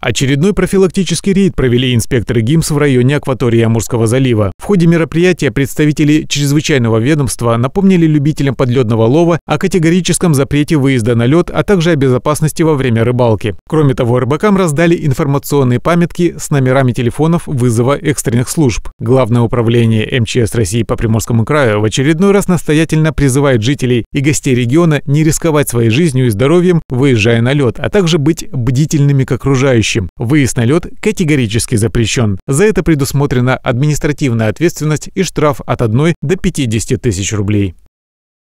Очередной профилактический рейд провели инспекторы ГИМС в районе акватории Амурского залива. В ходе мероприятия представители чрезвычайного ведомства напомнили любителям подледного лова о категорическом запрете выезда на лед, а также о безопасности во время рыбалки. Кроме того, рыбакам раздали информационные памятки с номерами телефонов вызова экстренных служб. Главное управление МЧС России по Приморскому краю в очередной раз настоятельно призывает жителей и гостей региона не рисковать своей жизнью и здоровьем, выезжая на лед, а также быть бдительными к окружающим желающим. Выезд на лед категорически запрещен. За это предусмотрена административная ответственность и штраф от 1 до 50 тысяч рублей.